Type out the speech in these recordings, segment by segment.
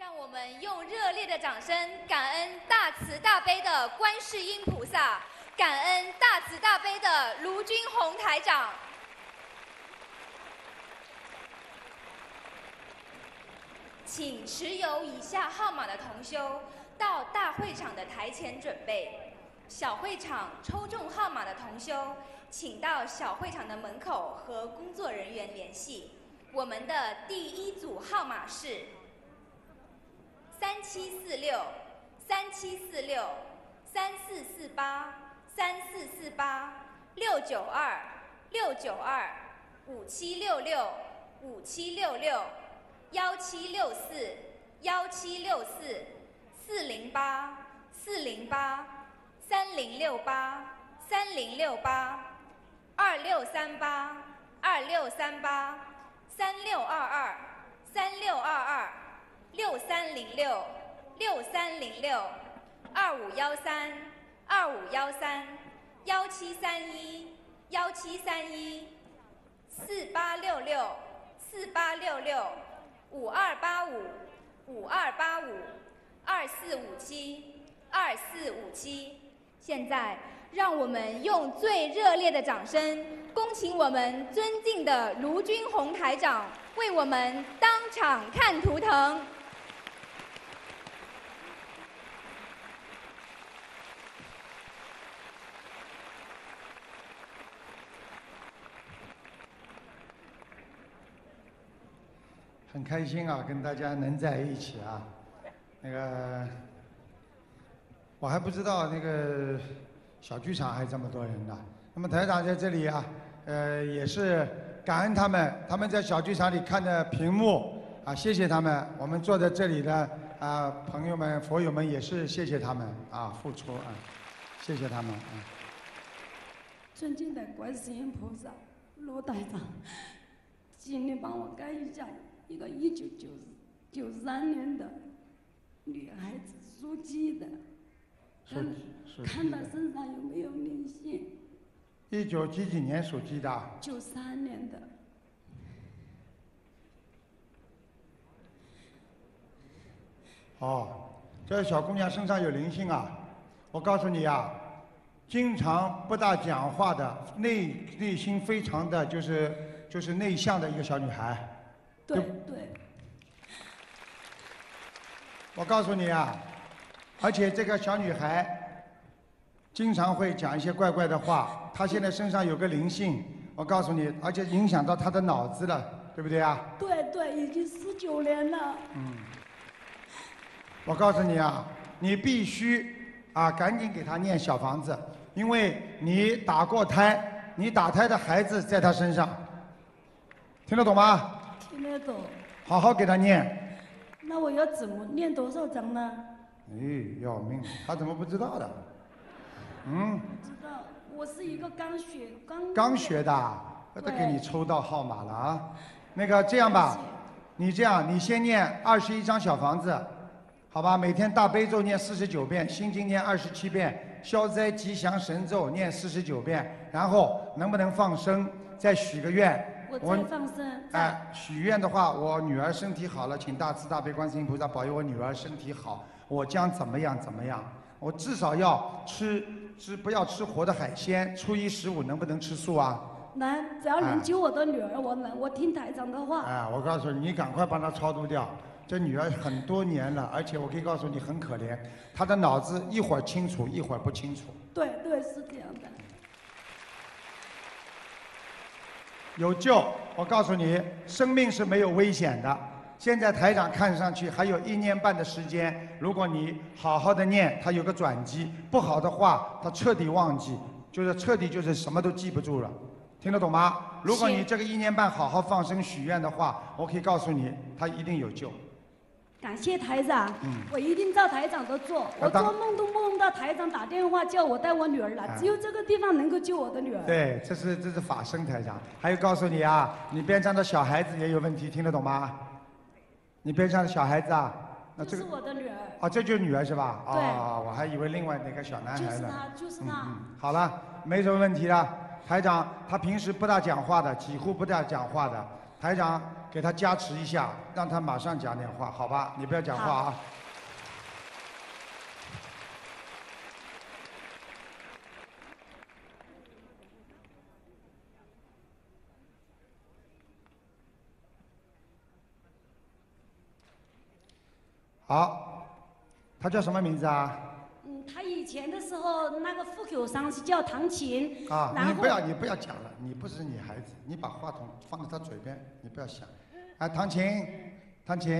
让我们用热烈的掌声感恩大慈大悲的观世音菩萨，感恩大慈大悲的卢军宏台长。请持有以下号码的同修到大会场的台前准备，小会场抽中号码的同修，请到小会场的门口和工作人员联系。我们的第一组号码是。三七四六，三七四六，三四四八，三四四八，六九二，六九二，五七六六，五七六六，幺七六四，幺七六四，四零八，四零八，三零六八，三零六八，二六三八，二六三八，三六二二，三六二二。六三零六六三零六二五幺三二五幺三幺七三一幺七三一四八六六四八六六五二八五五二八五二四五七二四五七现在，让我们用最热烈的掌声，恭请我们尊敬的卢军红台长为我们当场看图腾。很开心啊，跟大家能在一起啊。那个，我还不知道那个小剧场还有这么多人呢。那么台长在这里啊，呃，也是感恩他们，他们在小剧场里看着屏幕啊，谢谢他们。我们坐在这里的啊朋友们、佛友们也是谢谢他们啊，付出啊，谢谢他们啊。尊敬的观世音菩萨、罗台长，请你帮我看一下。一个一九九九三年的女孩子，属鸡的，看看到身上有没有灵性？一九几几年属鸡的？九三年的。哦，这个小姑娘身上有灵性啊！我告诉你啊，经常不大讲话的，内内心非常的就是就是内向的一个小女孩。对。对。我告诉你啊，而且这个小女孩经常会讲一些怪怪的话。她现在身上有个灵性，我告诉你，而且影响到她的脑子了，对不对啊？对对，已经十九年了。嗯。我告诉你啊，你必须啊，赶紧给她念小房子，因为你打过胎，你打胎的孩子在她身上，听得懂吗？听得懂，好好给他念。那我要怎么念多少章呢？哎，要命！他怎么不知道的？嗯。不知道，我是一个刚学刚。刚学的，那他给你抽到号码了啊？那个这样吧，你这样，你先念二十一章小房子，好吧？每天大悲咒念四十九遍，心经念二十七遍，消灾吉祥神咒念四十九遍，然后能不能放生，再许个愿？我再放生。哎，许愿的话，我女儿身体好了，请大慈大悲观世音菩萨保佑我女儿身体好。我将怎么样怎么样？我至少要吃，吃不要吃活的海鲜。初一十五能不能吃素啊？能，只要能救我的女儿，我能，我听台长的话。哎，我告诉你，你赶快帮她超度掉。这女儿很多年了，而且我可以告诉你，很可怜，她的脑子一会儿清楚，一会儿不清楚。对对，是这样的。有救！我告诉你，生命是没有危险的。现在台长看上去还有一年半的时间，如果你好好的念，他有个转机；不好的话，他彻底忘记，就是彻底就是什么都记不住了。听得懂吗？如果你这个一年半好好放生许愿的话，我可以告诉你，他一定有救。感谢台长，我一定照台长的做。我做梦都梦到台长打电话叫我带我女儿来，只有这个地方能够救我的女儿。对，这是这是法生台长。还有告诉你啊，你边上的小孩子也有问题，听得懂吗？你边上的小孩子啊，那这个是我的女儿。啊，这就是女儿是吧？啊，我还以为另外那个小男孩呢。就是他，就是他。好了，没什么问题了，台长，他平时不大讲话的，几乎不大讲话的。台长，给他加持一下，让他马上讲点话，好吧？你不要讲话啊。好，他叫什么名字啊？前的时候，那个户口上是叫唐琴，啊，你不要你不要讲了，你不是女孩子，你把话筒放在他嘴边，你不要想，啊，唐琴，唐琴，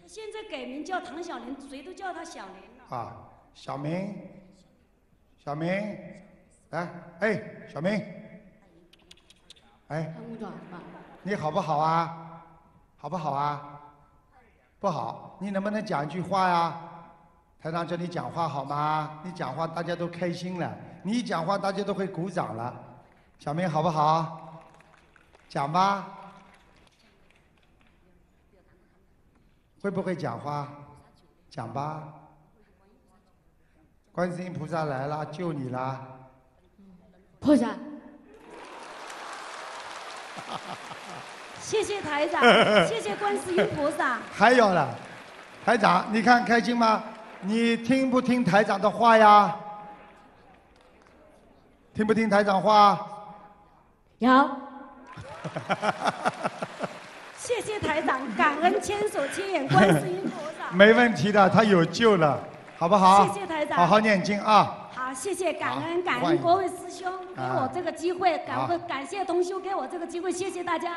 他现在改名叫唐小林，谁都叫他小林了，啊，小明，小明，来，哎，小明，哎，你好不好啊？好不好啊？不好，你能不能讲一句话呀？台长叫你讲话好吗？你讲话大家都开心了，你一讲话大家都会鼓掌了，小明好不好？讲吧，会不会讲话？讲吧，观世音菩萨来了，救你了。菩萨，谢谢台长，谢谢观世音菩萨。还有了，台长，你看开心吗？你听不听台长的话呀？听不听台长话？有。谢谢台长，感恩千手千眼观世音菩萨。没问题的，他有救了，好不好？谢谢台长，好好念经啊。好，谢谢感恩感恩各位师兄给我这个机会，感感谢同修给我这个机会，谢谢大家。